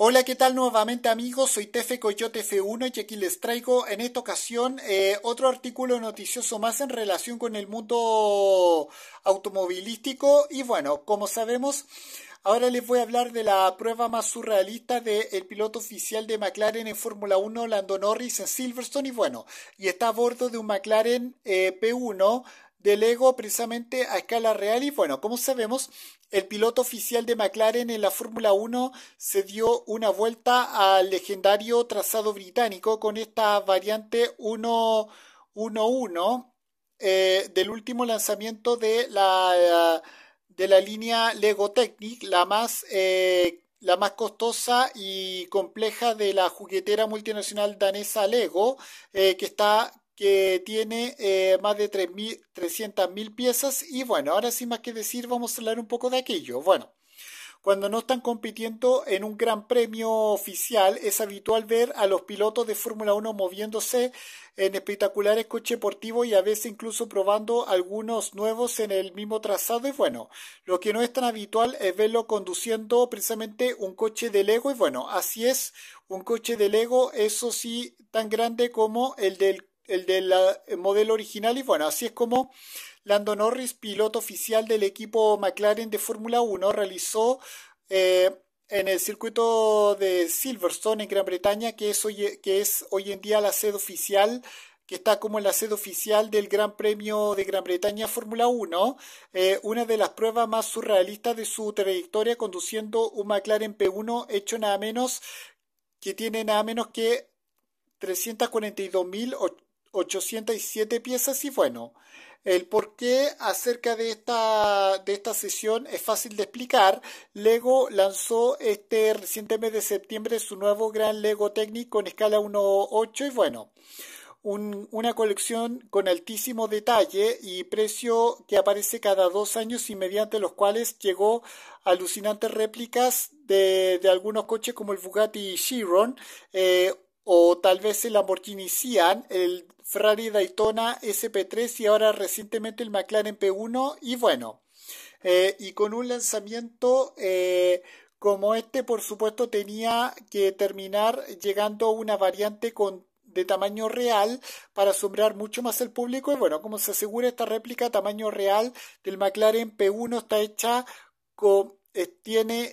Hola, ¿qué tal nuevamente amigos? Soy Tefe Coyote F1 y aquí les traigo en esta ocasión eh, otro artículo noticioso más en relación con el mundo automovilístico y bueno, como sabemos... Ahora les voy a hablar de la prueba más surrealista del piloto oficial de McLaren en Fórmula 1, Lando Norris, en Silverstone. Y bueno, y está a bordo de un McLaren eh, P1 del Lego precisamente a escala real y bueno, como sabemos, el piloto oficial de McLaren en la Fórmula 1 se dio una vuelta al legendario trazado británico con esta variante 111 eh, del último lanzamiento de la, de la línea Lego Technic, la más, eh, la más costosa y compleja de la juguetera multinacional danesa Lego, eh, que está que tiene eh, más de mil piezas. Y bueno, ahora sin más que decir, vamos a hablar un poco de aquello. Bueno, cuando no están compitiendo en un gran premio oficial, es habitual ver a los pilotos de Fórmula 1 moviéndose en espectaculares coches deportivos y a veces incluso probando algunos nuevos en el mismo trazado. Y bueno, lo que no es tan habitual es verlo conduciendo precisamente un coche de Lego. Y bueno, así es, un coche de Lego, eso sí, tan grande como el del el del modelo original y bueno, así es como Lando Norris, piloto oficial del equipo McLaren de Fórmula 1, realizó eh, en el circuito de Silverstone en Gran Bretaña, que es hoy, que es hoy en día la sede oficial que está como la sede oficial del Gran Premio de Gran Bretaña Fórmula 1, eh, una de las pruebas más surrealistas de su trayectoria conduciendo un McLaren P1 hecho nada menos que tiene nada menos que 342.000 807 piezas y bueno, el porqué acerca de esta, de esta sesión es fácil de explicar. Lego lanzó este reciente mes de septiembre su nuevo gran Lego Technic con escala 1.8 y bueno, una colección con altísimo detalle y precio que aparece cada dos años y mediante los cuales llegó alucinantes réplicas de, algunos coches como el Bugatti Chiron. Eh, o tal vez el Lamborghini Sian, el Ferrari Daytona SP3 y ahora recientemente el McLaren P1 y bueno, eh, y con un lanzamiento eh, como este por supuesto tenía que terminar llegando una variante con de tamaño real para asombrar mucho más al público y bueno, como se asegura esta réplica tamaño real del McLaren P1 está hecha con eh, tiene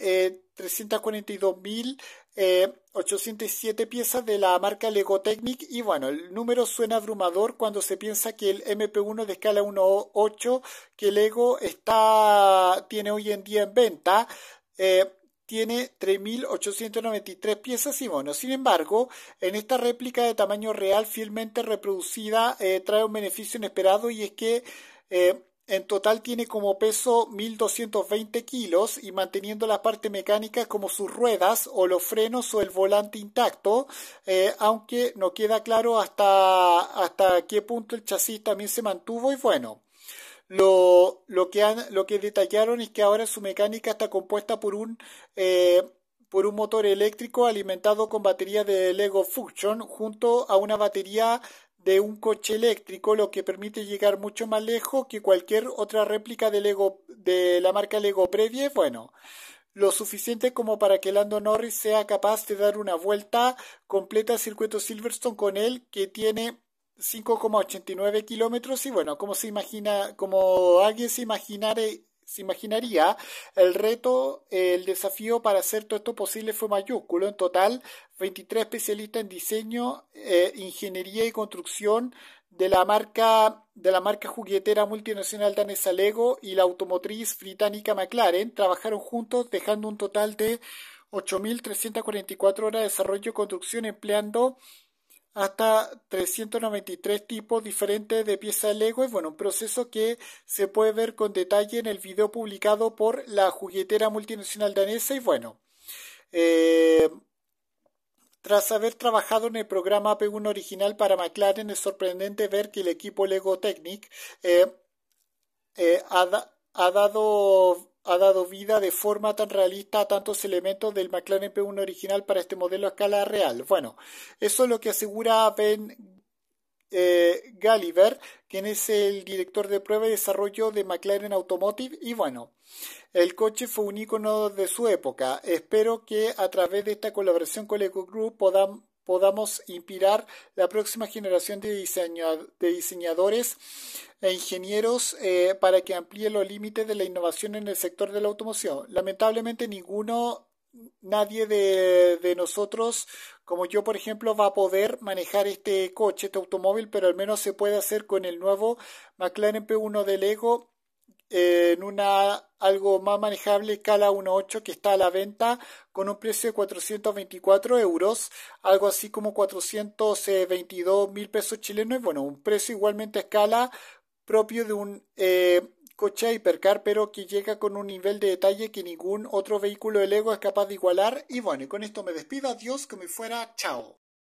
342.807 eh, eh, piezas de la marca LEGO Technic y bueno, el número suena abrumador cuando se piensa que el MP1 de escala 1.8 que Lego está, tiene hoy en día en venta. Eh, tiene 3.893 piezas y bueno, Sin embargo, en esta réplica de tamaño real fielmente reproducida trae un beneficio inesperado y es que en total tiene como peso 1.220 kilos y manteniendo la parte mecánica como sus ruedas o los frenos o el volante intacto, eh, aunque no queda claro hasta, hasta qué punto el chasis también se mantuvo y bueno. Lo, que detallaron es que ahora su mecánica está compuesta por un, eh, por un motor eléctrico alimentado con batería de Lego Function junto a una batería de un coche eléctrico, lo que permite llegar mucho más lejos que cualquier otra réplica de, Lego, de la marca Lego previa. Bueno, lo suficiente como para que Lando Norris sea capaz de dar una vuelta completa al circuito Silverstone con él, que tiene 5,89 kilómetros. Y bueno, como se imagina, como alguien se imaginara se imaginaría, el reto, el desafío para hacer todo esto posible fue mayúsculo. En total, 23 especialistas en diseño, eh, ingeniería y construcción de la marca de la marca juguetera multinacional danesa Lego y la automotriz británica McLaren trabajaron juntos dejando un total de 8.344 horas de desarrollo y construcción empleando hasta 393 tipos diferentes de piezas Lego. y bueno, un proceso que se puede ver con detalle en el video publicado por la juguetera multinacional danesa. Y bueno, eh, tras haber trabajado en el programa P1 original para McLaren, es sorprendente ver que el equipo Lego Technic eh, eh, ha, ha dado ha dado vida de forma tan realista a tantos elementos del McLaren P1 original para este modelo a escala real. Bueno, eso es lo que asegura Ben eh, quien es el director de prueba y desarrollo de McLaren Automotive. Y bueno, el coche fue un icono de su época. Espero que a través de esta colaboración con el Group podamos podamos inspirar la próxima generación de, diseñadores e ingenieros eh, para que amplíe los límites de la innovación en el sector de la automoción. Lamentablemente ninguno, nadie de, de nosotros, como yo por ejemplo, va a poder manejar este coche, este automóvil, pero al menos se puede hacer con el nuevo McLaren P1 de Lego en una algo más manejable escala 1.8 que está a la venta con un precio de 424 euros, algo así como 422 mil pesos chilenos, bueno, un precio igualmente a escala propio de un eh, coche hipercar, pero que llega con un nivel de detalle que ningún otro vehículo de Lego es capaz de igualar. Y bueno, y con esto me despido, adiós, como fuera, chao.